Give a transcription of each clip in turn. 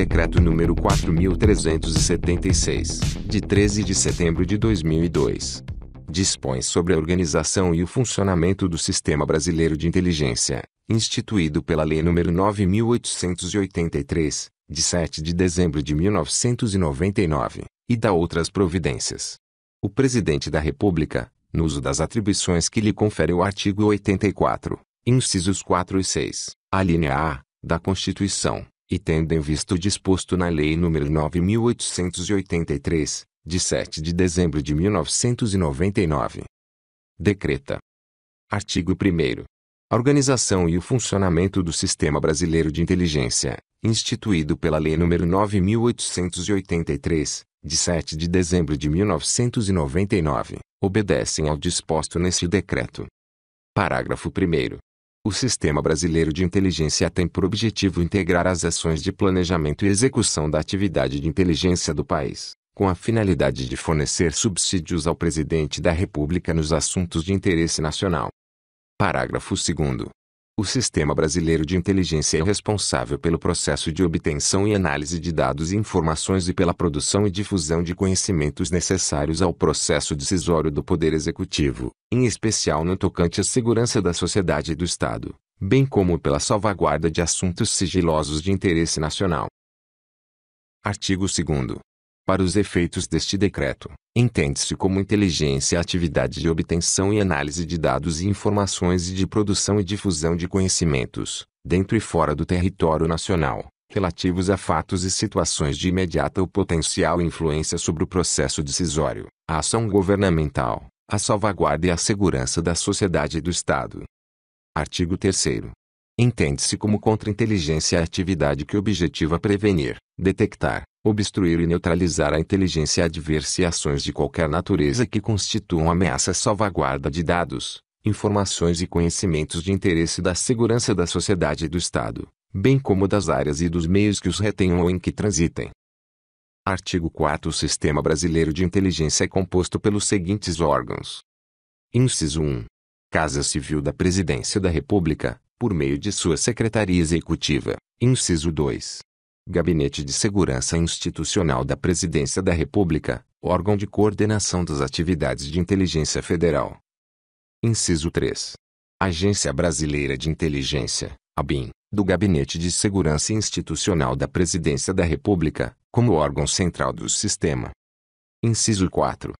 Secreto número 4376, de 13 de setembro de 2002. Dispõe sobre a organização e o funcionamento do Sistema Brasileiro de Inteligência, instituído pela Lei nº 9883, de 7 de dezembro de 1999, e dá outras providências. O Presidente da República, no uso das atribuições que lhe confere o artigo 84, incisos 4 e 6, alínea A, da Constituição, e tendo vista visto disposto na Lei nº 9883, de 7 de dezembro de 1999. Decreta. Artigo 1 A organização e o funcionamento do Sistema Brasileiro de Inteligência, instituído pela Lei nº 9883, de 7 de dezembro de 1999, obedecem ao disposto nesse decreto. Parágrafo 1 o Sistema Brasileiro de Inteligência tem por objetivo integrar as ações de planejamento e execução da atividade de inteligência do país, com a finalidade de fornecer subsídios ao Presidente da República nos assuntos de interesse nacional. Parágrafo 2. O Sistema Brasileiro de Inteligência é responsável pelo processo de obtenção e análise de dados e informações e pela produção e difusão de conhecimentos necessários ao processo decisório do Poder Executivo, em especial no tocante à segurança da sociedade e do Estado, bem como pela salvaguarda de assuntos sigilosos de interesse nacional. Artigo 2 para os efeitos deste decreto, entende-se como inteligência a atividade de obtenção e análise de dados e informações e de produção e difusão de conhecimentos, dentro e fora do território nacional, relativos a fatos e situações de imediata ou potencial influência sobre o processo decisório, a ação governamental, a salvaguarda e a segurança da sociedade e do Estado. Artigo 3 Entende-se como contra-inteligência é a atividade que objetiva prevenir, detectar, obstruir e neutralizar a inteligência adversa e ações de qualquer natureza que constituam ameaça à salvaguarda de dados, informações e conhecimentos de interesse da segurança da sociedade e do Estado, bem como das áreas e dos meios que os retenham ou em que transitem. Artigo 4 O Sistema Brasileiro de Inteligência é composto pelos seguintes órgãos. Inciso 1. Casa Civil da Presidência da República, por meio de sua Secretaria Executiva. Inciso 2. Gabinete de Segurança Institucional da Presidência da República, órgão de coordenação das atividades de inteligência federal. Inciso 3. Agência Brasileira de Inteligência, ABIN, do Gabinete de Segurança Institucional da Presidência da República, como órgão central do sistema. Inciso 4.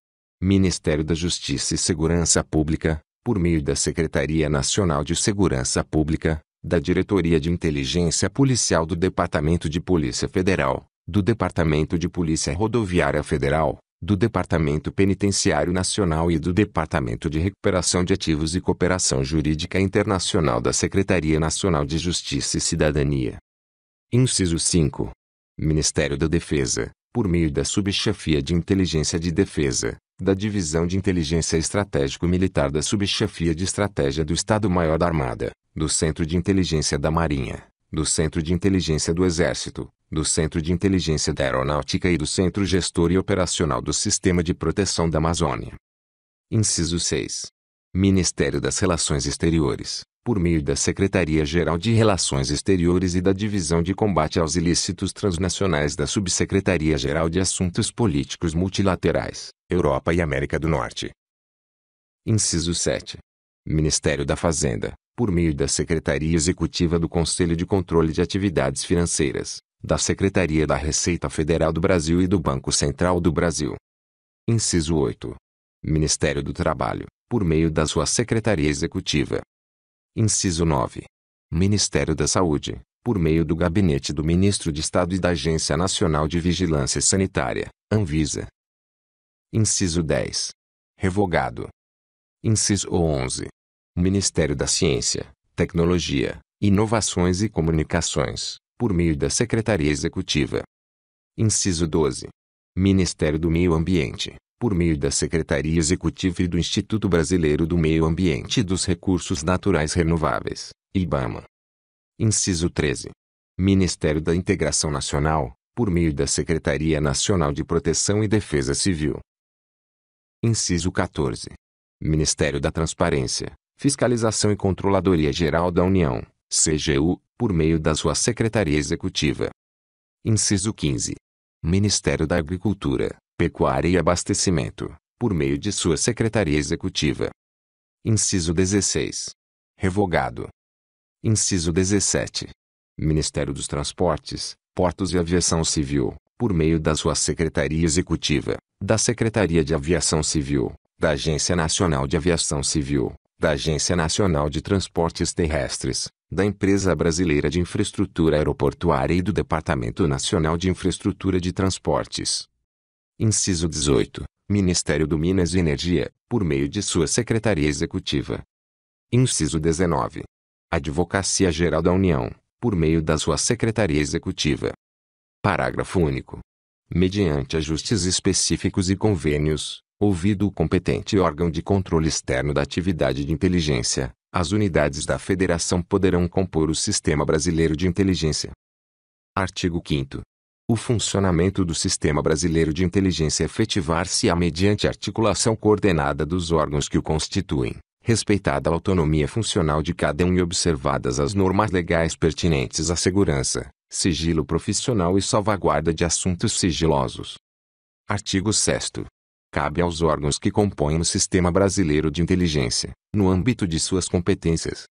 Ministério da Justiça e Segurança Pública, por meio da Secretaria Nacional de Segurança Pública, da Diretoria de Inteligência Policial do Departamento de Polícia Federal, do Departamento de Polícia Rodoviária Federal, do Departamento Penitenciário Nacional e do Departamento de Recuperação de Ativos e Cooperação Jurídica Internacional da Secretaria Nacional de Justiça e Cidadania. Inciso 5. Ministério da Defesa por meio da Subchefia de Inteligência de Defesa, da Divisão de Inteligência Estratégico-Militar da Subchefia de Estratégia do Estado-Maior da Armada, do Centro de Inteligência da Marinha, do Centro de Inteligência do Exército, do Centro de Inteligência da Aeronáutica e do Centro Gestor e Operacional do Sistema de Proteção da Amazônia. Inciso 6. Ministério das Relações Exteriores, por meio da Secretaria-Geral de Relações Exteriores e da Divisão de Combate aos Ilícitos Transnacionais da Subsecretaria-Geral de Assuntos Políticos Multilaterais, Europa e América do Norte. Inciso 7. Ministério da Fazenda, por meio da Secretaria Executiva do Conselho de Controle de Atividades Financeiras, da Secretaria da Receita Federal do Brasil e do Banco Central do Brasil. Inciso 8. Ministério do Trabalho, por meio da sua Secretaria Executiva. Inciso 9. Ministério da Saúde, por meio do Gabinete do Ministro de Estado e da Agência Nacional de Vigilância Sanitária, Anvisa. Inciso 10. Revogado. Inciso 11. Ministério da Ciência, Tecnologia, Inovações e Comunicações, por meio da Secretaria Executiva. Inciso 12. Ministério do Meio Ambiente, por meio da Secretaria Executiva e do Instituto Brasileiro do Meio Ambiente e dos Recursos Naturais Renováveis, IBAMA. Inciso 13. Ministério da Integração Nacional, por meio da Secretaria Nacional de Proteção e Defesa Civil. Inciso 14. Ministério da Transparência, Fiscalização e Controladoria Geral da União, CGU, por meio da sua Secretaria Executiva. Inciso 15. Ministério da Agricultura, pecuária e abastecimento, por meio de sua secretaria executiva. Inciso 16. Revogado. Inciso 17. Ministério dos Transportes, Portos e Aviação Civil, por meio da sua Secretaria Executiva, da Secretaria de Aviação Civil, da Agência Nacional de Aviação Civil, da Agência Nacional de Transportes Terrestres, da Empresa Brasileira de Infraestrutura Aeroportuária e do Departamento Nacional de Infraestrutura de Transportes. Inciso 18. Ministério do Minas e Energia, por meio de sua Secretaria Executiva. Inciso 19. Advocacia Geral da União, por meio da sua Secretaria Executiva. Parágrafo único. Mediante ajustes específicos e convênios, ouvido o competente órgão de controle externo da atividade de inteligência, as unidades da Federação poderão compor o Sistema Brasileiro de Inteligência. Artigo 5 o funcionamento do sistema brasileiro de inteligência efetivar-se-á mediante articulação coordenada dos órgãos que o constituem, respeitada a autonomia funcional de cada um e observadas as normas legais pertinentes à segurança, sigilo profissional e salvaguarda de assuntos sigilosos. Artigo 6 cabe aos órgãos que compõem o Sistema Brasileiro de Inteligência, no âmbito de suas competências.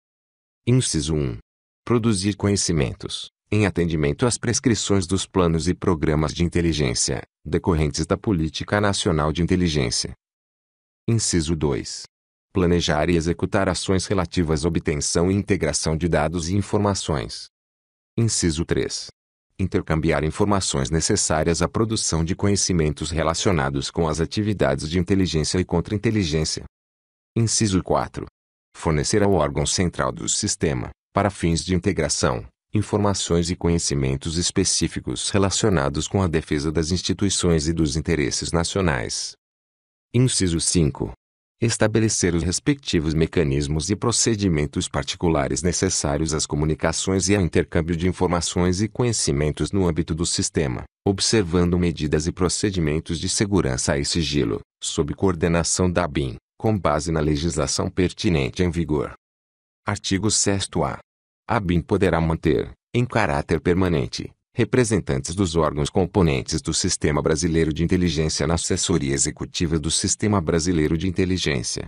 Inciso 1. Produzir conhecimentos, em atendimento às prescrições dos planos e programas de inteligência, decorrentes da Política Nacional de Inteligência. Inciso 2. Planejar e executar ações relativas à obtenção e integração de dados e informações. Inciso 3. Intercambiar informações necessárias à produção de conhecimentos relacionados com as atividades de inteligência e contra-inteligência. Inciso 4. Fornecer ao órgão central do sistema, para fins de integração, informações e conhecimentos específicos relacionados com a defesa das instituições e dos interesses nacionais. Inciso 5. Estabelecer os respectivos mecanismos e procedimentos particulares necessários às comunicações e ao intercâmbio de informações e conhecimentos no âmbito do sistema, observando medidas e procedimentos de segurança e sigilo, sob coordenação da BIM, com base na legislação pertinente em vigor. Artigo 6A. A BIM poderá manter, em caráter permanente, representantes dos órgãos componentes do Sistema Brasileiro de Inteligência na assessoria executiva do Sistema Brasileiro de Inteligência.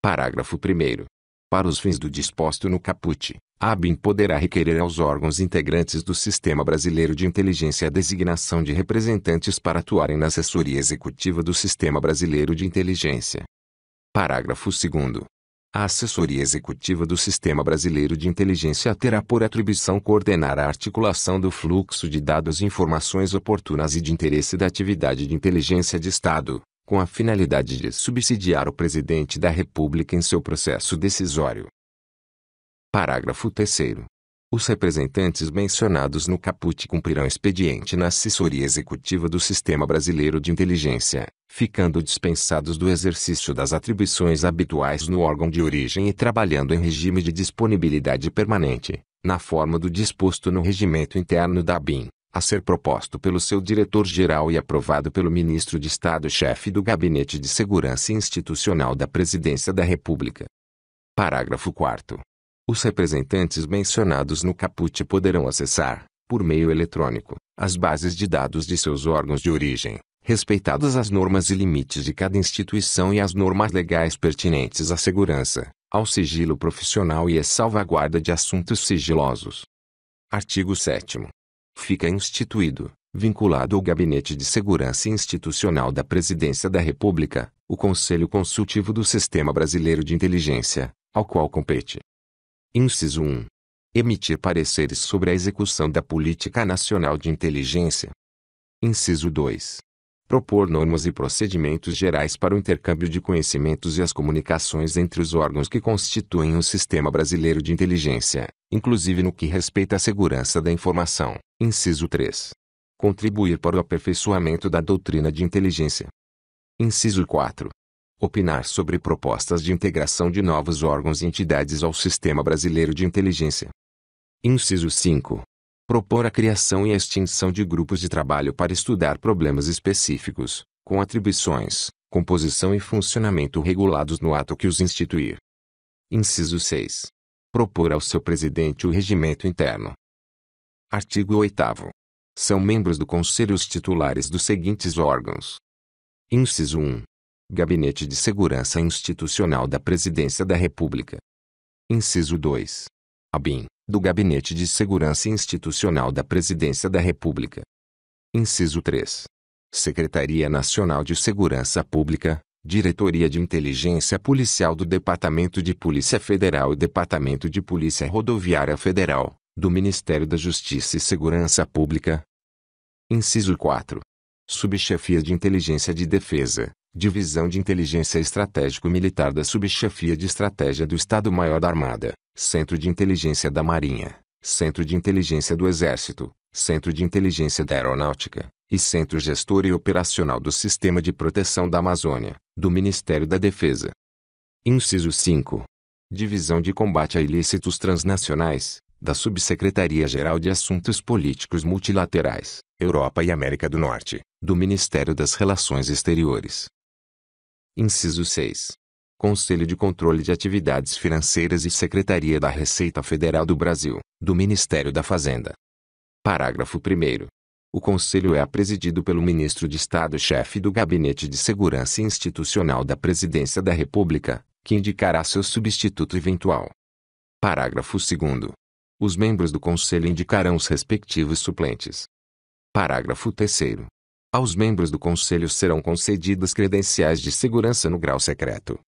Parágrafo 1. Para os fins do disposto no caput, a BIM poderá requerer aos órgãos integrantes do Sistema Brasileiro de Inteligência a designação de representantes para atuarem na assessoria executiva do Sistema Brasileiro de Inteligência. Parágrafo 2. A assessoria executiva do Sistema Brasileiro de Inteligência terá por atribuição coordenar a articulação do fluxo de dados e informações oportunas e de interesse da atividade de inteligência de Estado, com a finalidade de subsidiar o Presidente da República em seu processo decisório. Parágrafo 3. Os representantes mencionados no caput cumprirão expediente na assessoria executiva do Sistema Brasileiro de Inteligência, ficando dispensados do exercício das atribuições habituais no órgão de origem e trabalhando em regime de disponibilidade permanente, na forma do disposto no regimento interno da BIM, a ser proposto pelo seu diretor-geral e aprovado pelo ministro de Estado-chefe do Gabinete de Segurança Institucional da Presidência da República. Parágrafo 4 os representantes mencionados no caput poderão acessar, por meio eletrônico, as bases de dados de seus órgãos de origem, respeitadas as normas e limites de cada instituição e as normas legais pertinentes à segurança, ao sigilo profissional e à salvaguarda de assuntos sigilosos. Artigo 7. Fica instituído, vinculado ao Gabinete de Segurança Institucional da Presidência da República, o Conselho Consultivo do Sistema Brasileiro de Inteligência, ao qual compete, Inciso 1. Emitir pareceres sobre a execução da política nacional de inteligência. Inciso 2. Propor normas e procedimentos gerais para o intercâmbio de conhecimentos e as comunicações entre os órgãos que constituem o sistema brasileiro de inteligência, inclusive no que respeita à segurança da informação. Inciso 3. Contribuir para o aperfeiçoamento da doutrina de inteligência. Inciso 4. Opinar sobre propostas de integração de novos órgãos e entidades ao Sistema Brasileiro de Inteligência. Inciso 5. Propor a criação e a extinção de grupos de trabalho para estudar problemas específicos, com atribuições, composição e funcionamento regulados no ato que os instituir. Inciso 6. Propor ao seu presidente o regimento interno. Artigo 8. São membros do Conselho os titulares dos seguintes órgãos: Inciso 1. Gabinete de Segurança Institucional da Presidência da República. Inciso 2. Abin do Gabinete de Segurança Institucional da Presidência da República. Inciso 3. Secretaria Nacional de Segurança Pública, Diretoria de Inteligência Policial do Departamento de Polícia Federal e Departamento de Polícia Rodoviária Federal, do Ministério da Justiça e Segurança Pública. Inciso 4. Subchefia de Inteligência de Defesa, Divisão de Inteligência Estratégico-Militar da Subchefia de Estratégia do Estado-Maior da Armada, Centro de Inteligência da Marinha, Centro de Inteligência do Exército, Centro de Inteligência da Aeronáutica, e Centro Gestor e Operacional do Sistema de Proteção da Amazônia, do Ministério da Defesa. Inciso 5. Divisão de Combate a Ilícitos Transnacionais, da Subsecretaria-Geral de Assuntos Políticos Multilaterais, Europa e América do Norte, do Ministério das Relações Exteriores. Inciso 6. Conselho de Controle de Atividades Financeiras e Secretaria da Receita Federal do Brasil, do Ministério da Fazenda. Parágrafo 1. O Conselho é presidido pelo Ministro de Estado-chefe do Gabinete de Segurança Institucional da Presidência da República, que indicará seu substituto eventual. Parágrafo 2. Os membros do Conselho indicarão os respectivos suplentes. Parágrafo 3 Aos membros do Conselho serão concedidas credenciais de segurança no grau secreto.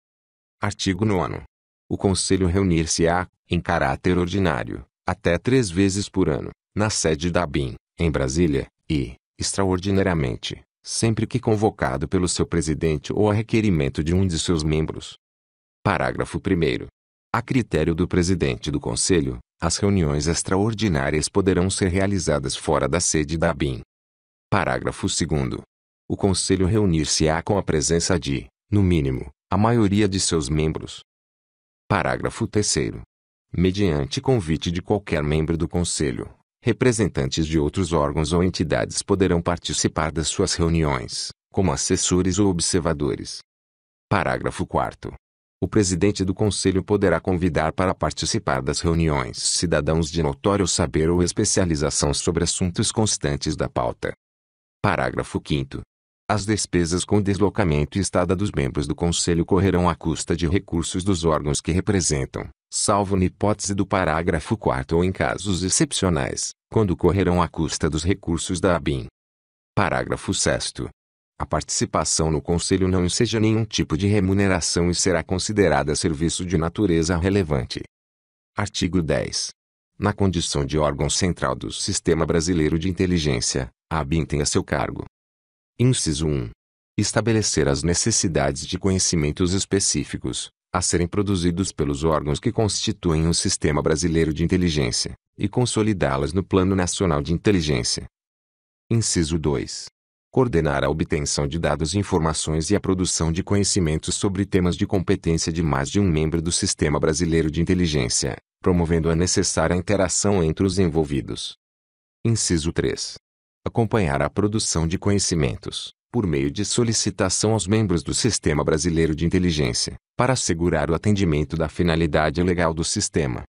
Artigo 9 O Conselho reunir-se-á, em caráter ordinário, até três vezes por ano, na sede da BIM, em Brasília, e, extraordinariamente, sempre que convocado pelo seu presidente ou a requerimento de um de seus membros. Parágrafo 1 A critério do presidente do Conselho, as reuniões extraordinárias poderão ser realizadas fora da sede da ABIN. Parágrafo 2. O Conselho reunir-se-á com a presença de, no mínimo, a maioria de seus membros. Parágrafo 3. Mediante convite de qualquer membro do Conselho, representantes de outros órgãos ou entidades poderão participar das suas reuniões, como assessores ou observadores. Parágrafo 4 o presidente do conselho poderá convidar para participar das reuniões cidadãos de notório saber ou especialização sobre assuntos constantes da pauta. Parágrafo 5. As despesas com deslocamento e estada dos membros do conselho correrão à custa de recursos dos órgãos que representam, salvo na hipótese do parágrafo 4 ou em casos excepcionais, quando correrão à custa dos recursos da ABIN. Parágrafo 6. A participação no conselho não enseja nenhum tipo de remuneração e será considerada serviço de natureza relevante. Artigo 10. Na condição de órgão central do Sistema Brasileiro de Inteligência, a ABIN tem a seu cargo. Inciso 1. Estabelecer as necessidades de conhecimentos específicos, a serem produzidos pelos órgãos que constituem o Sistema Brasileiro de Inteligência, e consolidá-las no Plano Nacional de Inteligência. Inciso 2 coordenar a obtenção de dados e informações e a produção de conhecimentos sobre temas de competência de mais de um membro do Sistema Brasileiro de Inteligência, promovendo a necessária interação entre os envolvidos. Inciso 3. Acompanhar a produção de conhecimentos, por meio de solicitação aos membros do Sistema Brasileiro de Inteligência, para assegurar o atendimento da finalidade legal do sistema.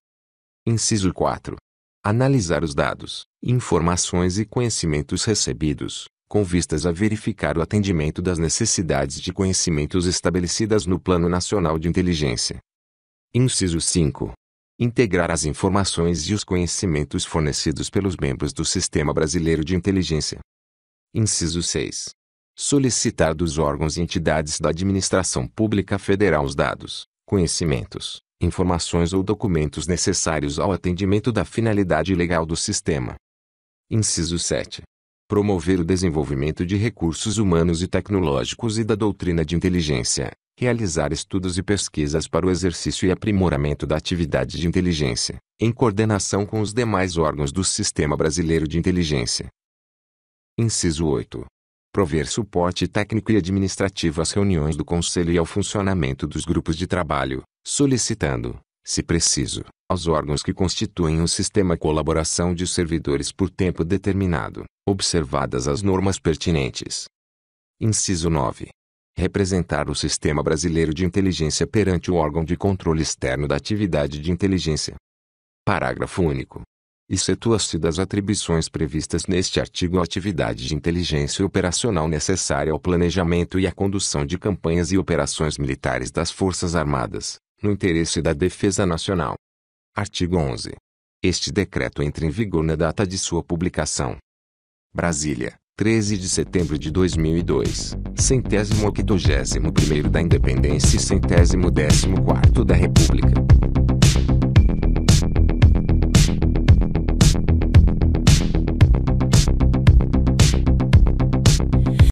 Inciso 4. Analisar os dados, informações e conhecimentos recebidos, com vistas a verificar o atendimento das necessidades de conhecimentos estabelecidas no Plano Nacional de Inteligência. Inciso 5. Integrar as informações e os conhecimentos fornecidos pelos membros do Sistema Brasileiro de Inteligência. Inciso 6. Solicitar dos órgãos e entidades da Administração Pública Federal os dados, conhecimentos, informações ou documentos necessários ao atendimento da finalidade legal do sistema. Inciso 7 promover o desenvolvimento de recursos humanos e tecnológicos e da doutrina de inteligência, realizar estudos e pesquisas para o exercício e aprimoramento da atividade de inteligência, em coordenação com os demais órgãos do Sistema Brasileiro de Inteligência. Inciso 8. Prover suporte técnico e administrativo às reuniões do Conselho e ao funcionamento dos grupos de trabalho, solicitando, se preciso, aos órgãos que constituem o sistema colaboração de servidores por tempo determinado, observadas as normas pertinentes. Inciso 9. Representar o Sistema Brasileiro de Inteligência perante o órgão de controle externo da atividade de inteligência. Parágrafo único. Excetua-se das atribuições previstas neste artigo a atividade de inteligência operacional necessária ao planejamento e à condução de campanhas e operações militares das Forças Armadas, no interesse da defesa nacional. Artigo 11. Este decreto entra em vigor na data de sua publicação. Brasília, 13 de setembro de 2002, centésimo octogésimo primeiro da Independência e centésimo décimo quarto da República.